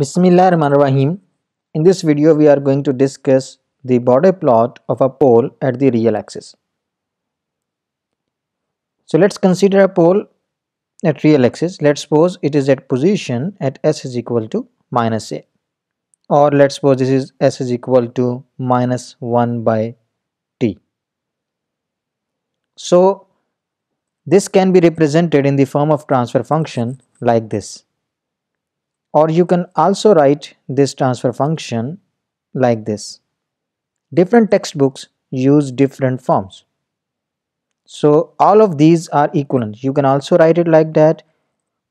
Bismillah Rahman Rahim. In this video, we are going to discuss the body plot of a pole at the real axis. So let's consider a pole at real axis. Let's suppose it is at position at s is equal to minus a. Or let's suppose this is s is equal to minus 1 by t. So this can be represented in the form of transfer function like this or you can also write this transfer function like this. Different textbooks use different forms. So all of these are equivalent. You can also write it like that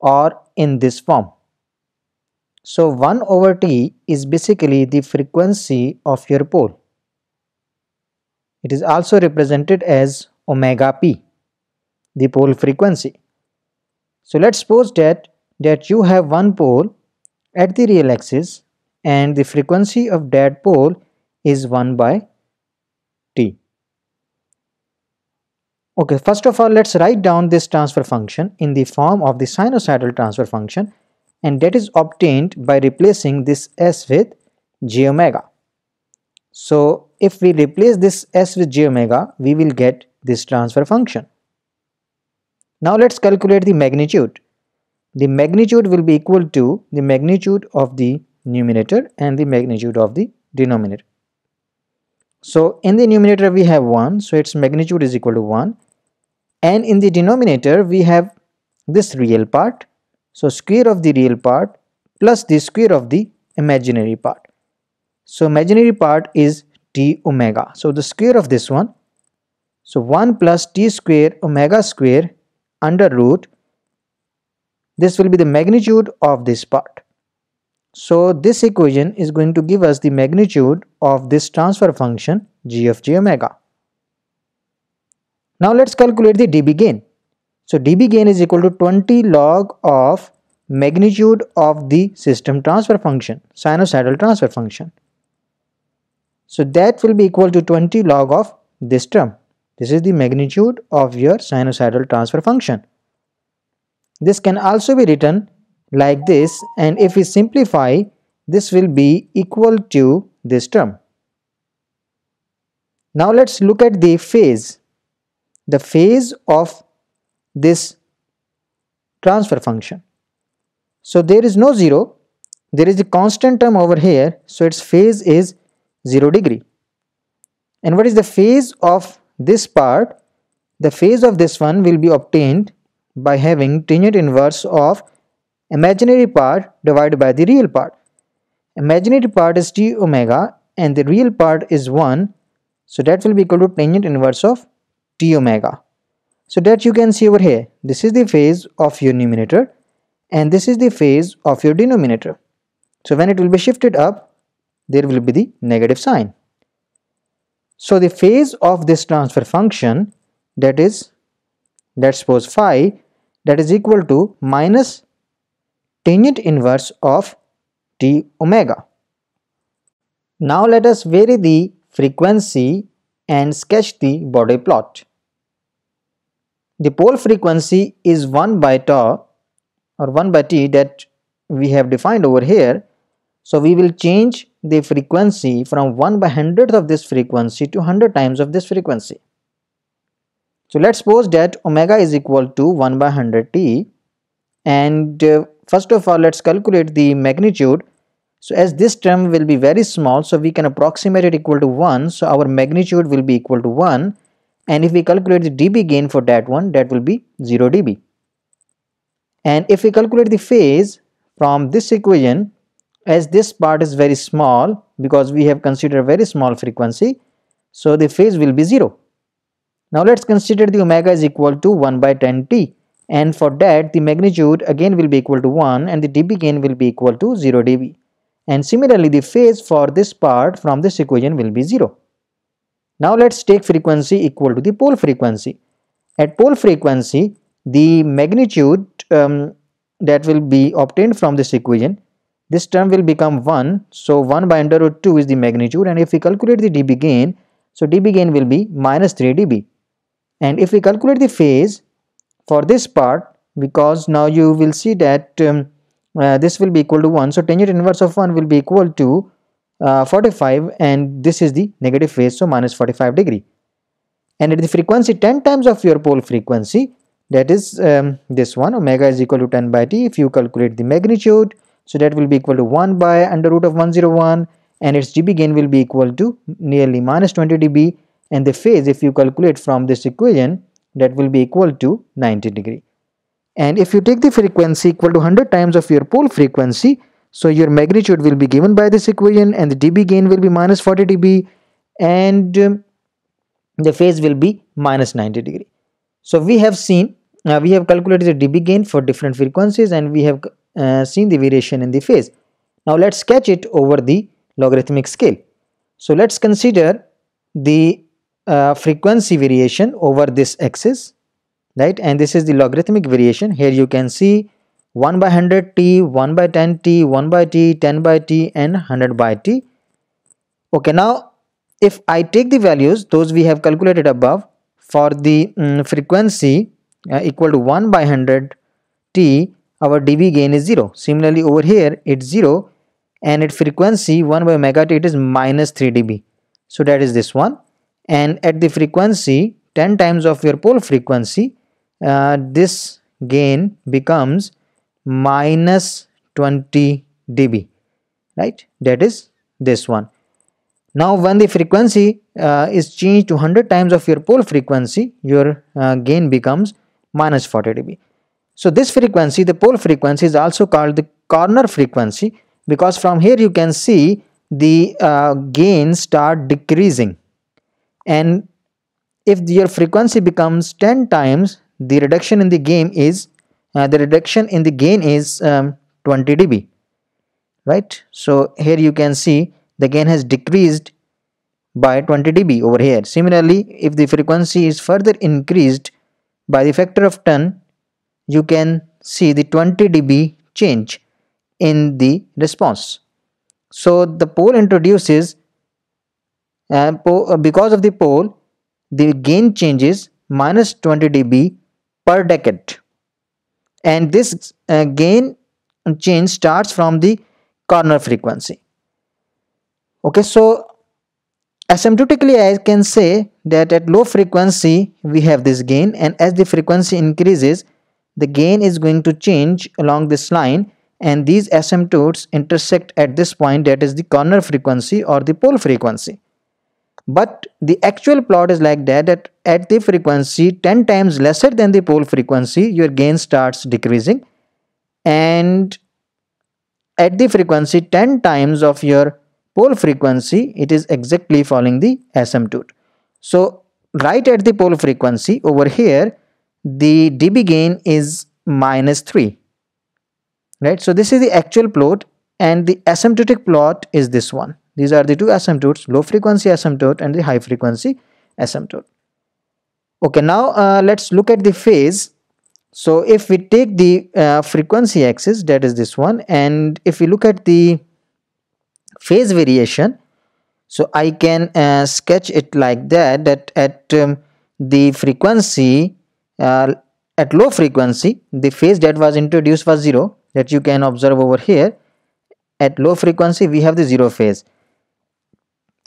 or in this form. So 1 over t is basically the frequency of your pole. It is also represented as omega p, the pole frequency. So let's suppose that, that you have one pole at the real axis and the frequency of that pole is 1 by t. Okay, first of all, let's write down this transfer function in the form of the sinusoidal transfer function and that is obtained by replacing this s with j omega. So, if we replace this s with j omega, we will get this transfer function. Now, let's calculate the magnitude the magnitude will be equal to the magnitude of the numerator and the magnitude of the denominator. So in the numerator we have 1 so its magnitude is equal to 1 and in the denominator we have this real part so square of the real part plus the square of the imaginary part. So imaginary part is t omega so the square of this one so 1 plus t square omega square under root this will be the magnitude of this part so this equation is going to give us the magnitude of this transfer function g of g omega. Now let's calculate the dB gain. So dB gain is equal to 20 log of magnitude of the system transfer function, sinusoidal transfer function. So that will be equal to 20 log of this term. This is the magnitude of your sinusoidal transfer function. This can also be written like this and if we simplify this will be equal to this term. Now let's look at the phase. The phase of this transfer function. So there is no 0, there is a constant term over here, so its phase is 0 degree. And what is the phase of this part? The phase of this one will be obtained by having tangent inverse of imaginary part divided by the real part. Imaginary part is t omega and the real part is 1 so that will be equal to tangent inverse of t omega. So that you can see over here this is the phase of your numerator and this is the phase of your denominator. So when it will be shifted up there will be the negative sign. So the phase of this transfer function that is let's suppose phi that is equal to minus tangent inverse of t omega. Now let us vary the frequency and sketch the body plot. The pole frequency is 1 by tau or 1 by t that we have defined over here. So we will change the frequency from 1 by 100th of this frequency to 100 times of this frequency. So let's suppose that omega is equal to 1 by 100 t and uh, first of all let's calculate the magnitude. So as this term will be very small so we can approximate it equal to 1 so our magnitude will be equal to 1 and if we calculate the dB gain for that one that will be 0 dB. And if we calculate the phase from this equation as this part is very small because we have considered very small frequency so the phase will be 0. Now let's consider the omega is equal to 1 by 10 t and for that the magnitude again will be equal to 1 and the dB gain will be equal to 0 dB and similarly the phase for this part from this equation will be 0. Now let's take frequency equal to the pole frequency. At pole frequency the magnitude um, that will be obtained from this equation this term will become 1 so 1 by under root 2 is the magnitude and if we calculate the dB gain so dB gain will be minus 3 dB and if we calculate the phase for this part because now you will see that um, uh, this will be equal to 1 so tangent inverse of 1 will be equal to uh, 45 and this is the negative phase so minus 45 degree and at the frequency 10 times of your pole frequency that is um, this one omega is equal to 10 by t if you calculate the magnitude so that will be equal to 1 by under root of 101 and its dB gain will be equal to nearly minus 20 dB and the phase if you calculate from this equation that will be equal to 90 degree and if you take the frequency equal to 100 times of your pole frequency so your magnitude will be given by this equation and the dB gain will be minus 40 dB and um, the phase will be minus 90 degree so we have seen uh, we have calculated the dB gain for different frequencies and we have uh, seen the variation in the phase now let's sketch it over the logarithmic scale so let's consider the uh, frequency variation over this axis right and this is the logarithmic variation here you can see 1 by 100 t 1 by 10 t 1 by t 10 by t and 100 by t okay now if i take the values those we have calculated above for the um, frequency uh, equal to 1 by 100 t our dB gain is 0. Similarly over here it's 0 and its frequency 1 by mega t it is minus 3 dB. So that is this one and at the frequency 10 times of your pole frequency uh, this gain becomes minus 20 dB right that is this one now when the frequency uh, is changed to 100 times of your pole frequency your uh, gain becomes minus 40 dB so this frequency the pole frequency is also called the corner frequency because from here you can see the uh, gain start decreasing and if your frequency becomes 10 times the reduction in the gain is uh, the reduction in the gain is um, 20 dB right so here you can see the gain has decreased by 20 dB over here similarly if the frequency is further increased by the factor of 10 you can see the 20 dB change in the response so the pole introduces and uh, because of the pole the gain changes minus 20 dB per decade and this uh, gain change starts from the corner frequency okay so asymptotically I can say that at low frequency we have this gain and as the frequency increases the gain is going to change along this line and these asymptotes intersect at this point that is the corner frequency or the pole frequency but the actual plot is like that that at the frequency 10 times lesser than the pole frequency your gain starts decreasing and at the frequency 10 times of your pole frequency it is exactly following the asymptote so right at the pole frequency over here the dB gain is minus 3 right so this is the actual plot and the asymptotic plot is this one these are the two asymptotes, low frequency asymptote and the high frequency asymptote. Okay, now uh, let's look at the phase. So if we take the uh, frequency axis, that is this one, and if we look at the phase variation, so I can uh, sketch it like that, that at um, the frequency, uh, at low frequency, the phase that was introduced was 0, that you can observe over here. At low frequency, we have the 0 phase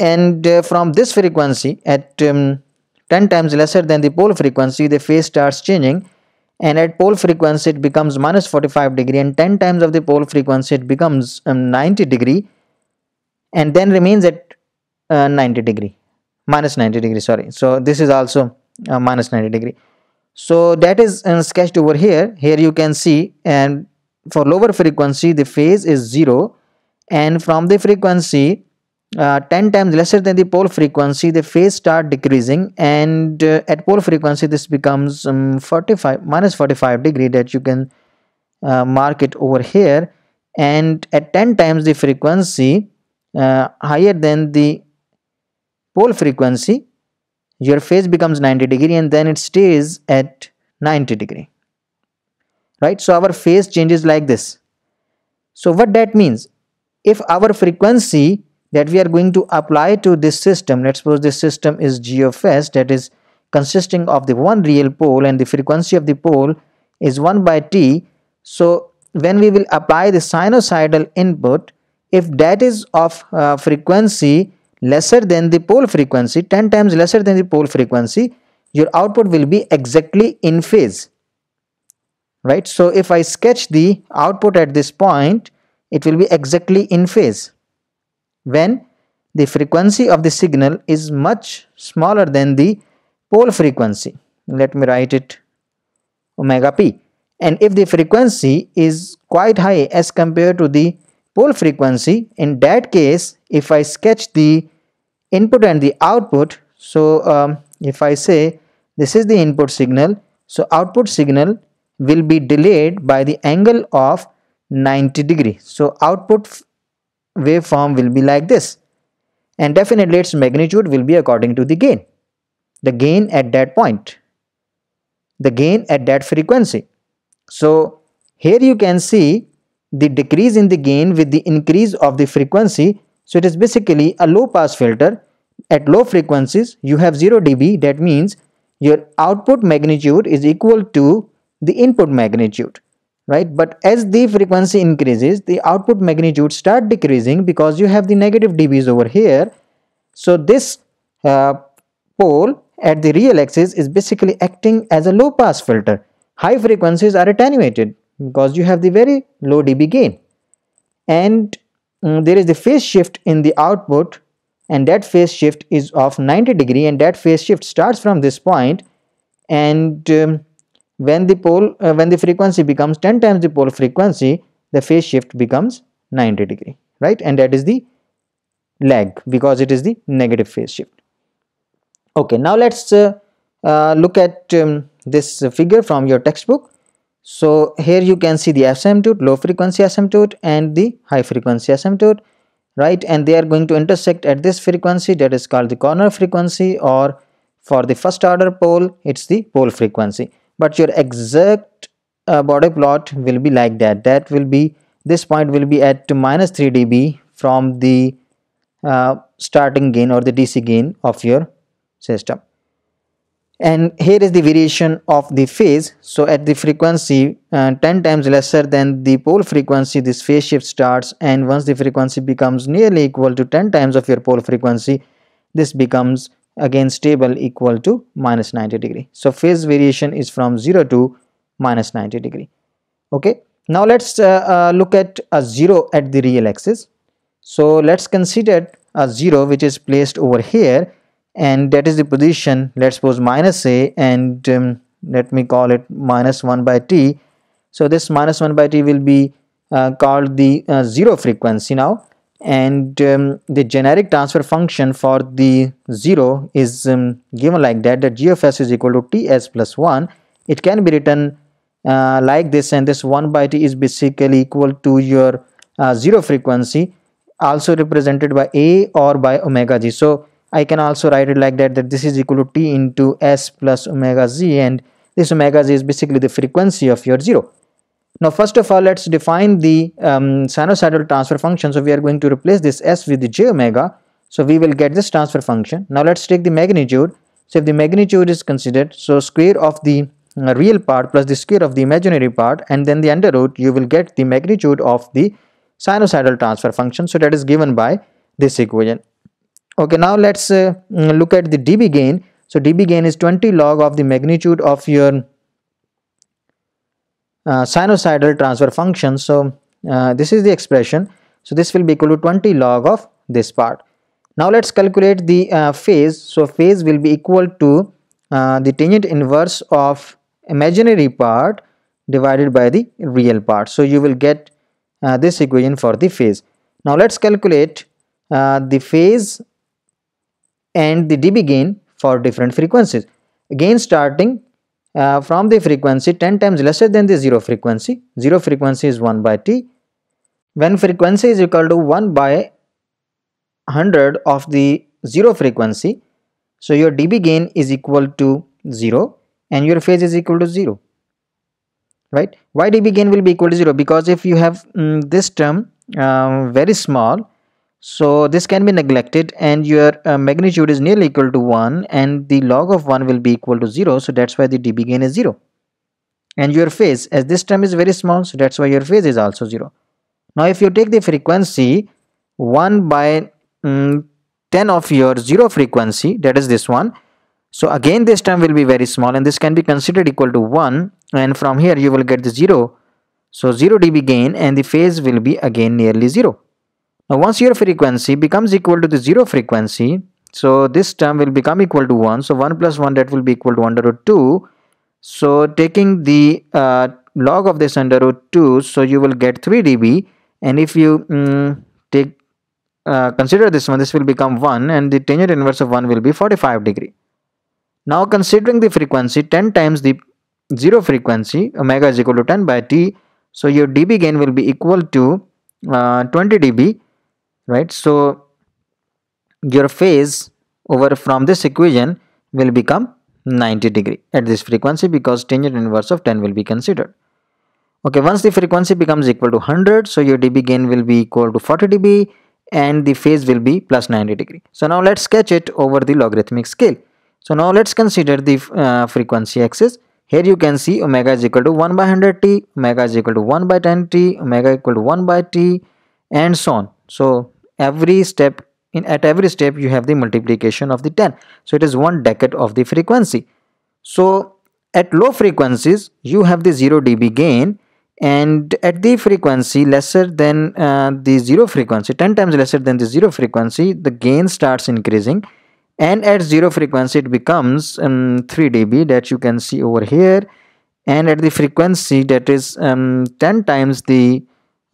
and uh, from this frequency at um, 10 times lesser than the pole frequency the phase starts changing and at pole frequency it becomes minus 45 degree and 10 times of the pole frequency it becomes um, 90 degree and then remains at uh, 90 degree minus 90 degree sorry so this is also uh, minus 90 degree so that is uh, sketched over here here you can see and for lower frequency the phase is zero and from the frequency uh, 10 times lesser than the pole frequency the phase start decreasing and uh, at pole frequency this becomes um, 45 minus 45 degree that you can uh, mark it over here and at 10 times the frequency uh, higher than the pole frequency your phase becomes 90 degree and then it stays at 90 degree right so our phase changes like this so what that means if our frequency that we are going to apply to this system let's suppose this system is g of s that is consisting of the one real pole and the frequency of the pole is 1 by t so when we will apply the sinusoidal input if that is of uh, frequency lesser than the pole frequency 10 times lesser than the pole frequency your output will be exactly in phase right so if i sketch the output at this point it will be exactly in phase when the frequency of the signal is much smaller than the pole frequency. Let me write it omega p. And if the frequency is quite high as compared to the pole frequency, in that case, if I sketch the input and the output, so um, if I say this is the input signal, so output signal will be delayed by the angle of 90 degree. So output waveform will be like this and definitely its magnitude will be according to the gain the gain at that point the gain at that frequency so here you can see the decrease in the gain with the increase of the frequency so it is basically a low pass filter at low frequencies you have 0 dB that means your output magnitude is equal to the input magnitude right but as the frequency increases the output magnitude start decreasing because you have the negative dBs over here so this uh, pole at the real axis is basically acting as a low pass filter high frequencies are attenuated because you have the very low dB gain and um, there is the phase shift in the output and that phase shift is of 90 degree and that phase shift starts from this point and um, when the pole uh, when the frequency becomes 10 times the pole frequency the phase shift becomes 90 degree right and that is the lag because it is the negative phase shift okay now let's uh, uh, look at um, this figure from your textbook so here you can see the asymptote low frequency asymptote and the high frequency asymptote right and they are going to intersect at this frequency that is called the corner frequency or for the first order pole it's the pole frequency but your exact uh, border plot will be like that that will be this point will be at minus 3 dB from the uh, starting gain or the DC gain of your system and here is the variation of the phase so at the frequency uh, 10 times lesser than the pole frequency this phase shift starts and once the frequency becomes nearly equal to 10 times of your pole frequency this becomes again stable equal to minus 90 degree. So phase variation is from 0 to minus 90 degree. Okay. Now let's uh, uh, look at a 0 at the real axis. So let's consider a 0 which is placed over here and that is the position let's suppose minus a and um, let me call it minus 1 by t. So this minus 1 by t will be uh, called the uh, 0 frequency now and um, the generic transfer function for the 0 is um, given like that that g of s is equal to ts plus 1 it can be written uh, like this and this 1 by t is basically equal to your uh, 0 frequency also represented by a or by omega g so I can also write it like that that this is equal to t into s plus omega z and this omega z is basically the frequency of your 0 now first of all let's define the um, sinusoidal transfer function. So we are going to replace this s with the j omega. So we will get this transfer function. Now let's take the magnitude. So if the magnitude is considered so square of the uh, real part plus the square of the imaginary part and then the under root you will get the magnitude of the sinusoidal transfer function. So that is given by this equation. Okay now let's uh, look at the dB gain. So dB gain is 20 log of the magnitude of your uh, sinusoidal transfer function so uh, this is the expression so this will be equal to 20 log of this part now let's calculate the uh, phase so phase will be equal to uh, the tangent inverse of imaginary part divided by the real part so you will get uh, this equation for the phase now let's calculate uh, the phase and the dB gain for different frequencies again starting uh, from the frequency 10 times lesser than the zero frequency. Zero frequency is 1 by t. When frequency is equal to 1 by 100 of the zero frequency, so your dB gain is equal to 0 and your phase is equal to 0. Right? Why dB gain will be equal to 0? Because if you have mm, this term um, very small so this can be neglected and your uh, magnitude is nearly equal to 1 and the log of 1 will be equal to 0 so that's why the dB gain is 0 and your phase as this term is very small so that's why your phase is also 0 now if you take the frequency 1 by mm, 10 of your 0 frequency that is this one so again this term will be very small and this can be considered equal to 1 and from here you will get the 0 so 0 dB gain and the phase will be again nearly 0 now once your frequency becomes equal to the zero frequency, so this term will become equal to 1. So 1 plus 1 that will be equal to under root 2. So taking the uh, log of this under root 2, so you will get 3 dB. And if you mm, take uh, consider this one, this will become 1 and the tangent inverse of 1 will be 45 degree. Now considering the frequency 10 times the 0 frequency omega is equal to 10 by t. So your dB gain will be equal to uh, 20 dB right so your phase over from this equation will become 90 degree at this frequency because tangent inverse of 10 will be considered okay once the frequency becomes equal to 100 so your dB gain will be equal to 40 dB and the phase will be plus 90 degree so now let's sketch it over the logarithmic scale so now let's consider the uh, frequency axis here you can see omega is equal to 1 by 100t omega is equal to 1 by 10t omega equal to 1 by t and so on so every step in at every step you have the multiplication of the 10 so it is one decade of the frequency so at low frequencies you have the 0 dB gain and at the frequency lesser than uh, the zero frequency 10 times lesser than the zero frequency the gain starts increasing and at zero frequency it becomes um, 3 dB that you can see over here and at the frequency that is um, 10 times the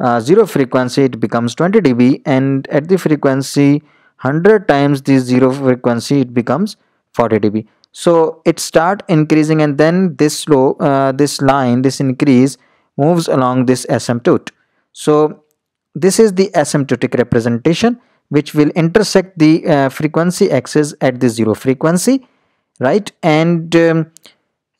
uh, 0 frequency it becomes 20 dB and at the frequency 100 times the 0 frequency it becomes 40 dB so it start increasing and then this slow uh, this line this increase moves along this asymptote so this is the asymptotic representation which will intersect the uh, frequency axis at the zero frequency right and um,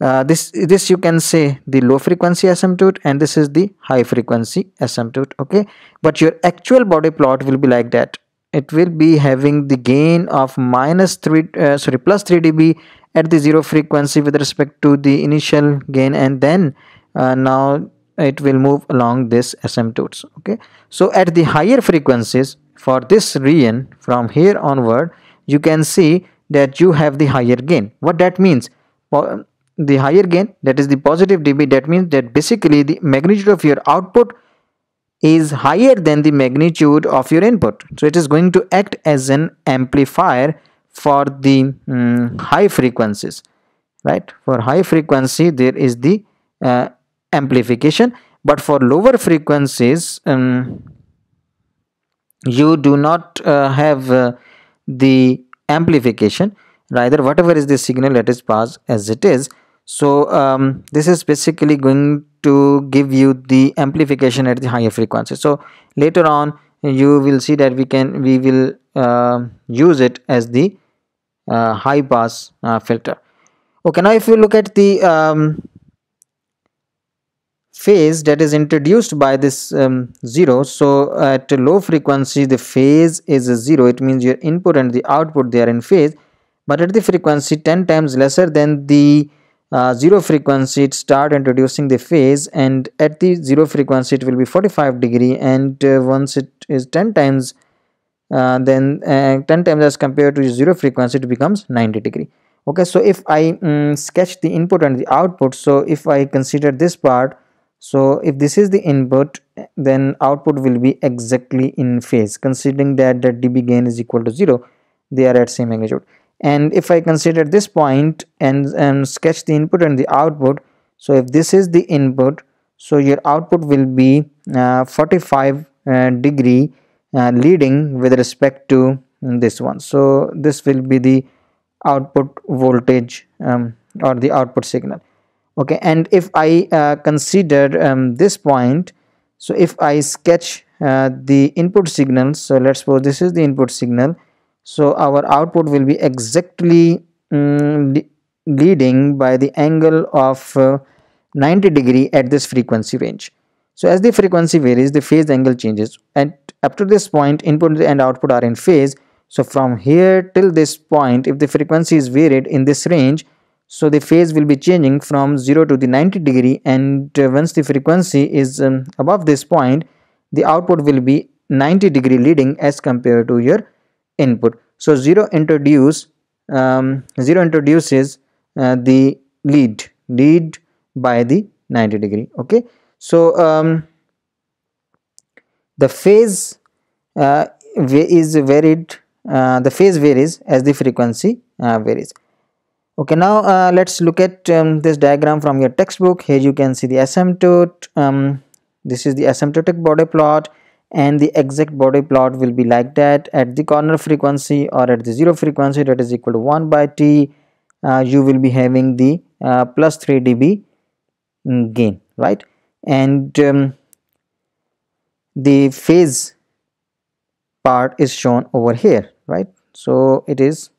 uh, this this you can say the low frequency asymptote and this is the high frequency asymptote okay but your actual body plot will be like that it will be having the gain of minus 3 uh, sorry plus 3 dB at the zero frequency with respect to the initial gain and then uh, now it will move along this asymptotes okay so at the higher frequencies for this region from here onward you can see that you have the higher gain what that means the higher gain that is the positive dB that means that basically the magnitude of your output is higher than the magnitude of your input so it is going to act as an amplifier for the um, high frequencies right for high frequency there is the uh, amplification but for lower frequencies um, you do not uh, have uh, the amplification rather whatever is the signal that is passed as it is so um, this is basically going to give you the amplification at the higher frequency so later on you will see that we can we will uh, use it as the uh, high pass uh, filter okay now if you look at the um, phase that is introduced by this um, zero so at low frequency the phase is zero it means your input and the output they are in phase but at the frequency 10 times lesser than the uh, zero frequency it start introducing the phase and at the zero frequency it will be 45 degree and uh, once it is 10 times uh, then uh, 10 times as compared to zero frequency it becomes 90 degree okay so if I mm, sketch the input and the output so if I consider this part so if this is the input then output will be exactly in phase considering that the dB gain is equal to 0 they are at same magnitude and if I consider this point and, and sketch the input and the output so if this is the input so your output will be uh, 45 uh, degree uh, leading with respect to this one so this will be the output voltage um, or the output signal okay and if I uh, consider um, this point so if I sketch uh, the input signal so let's suppose this is the input signal so our output will be exactly um, leading by the angle of uh, 90 degree at this frequency range so as the frequency varies the phase angle changes and up to this point input and output are in phase so from here till this point if the frequency is varied in this range so the phase will be changing from 0 to the 90 degree and uh, once the frequency is um, above this point the output will be 90 degree leading as compared to your input so 0 introduce um, 0 introduces uh, the lead lead by the 90 degree okay so um, the phase uh, is varied uh, the phase varies as the frequency uh, varies okay now uh, let's look at um, this diagram from your textbook here you can see the asymptote um, this is the asymptotic body plot and the exact body plot will be like that at the corner frequency or at the zero frequency that is equal to 1 by t uh, you will be having the uh, plus 3 dB mm, gain right and um, the phase part is shown over here right so it is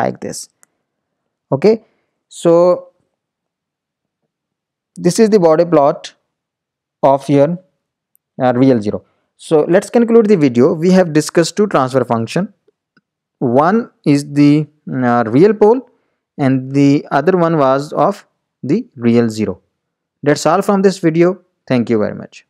like this okay so this is the body plot of your uh, real zero so let's conclude the video. We have discussed two transfer function. One is the uh, real pole and the other one was of the real zero. That's all from this video. Thank you very much.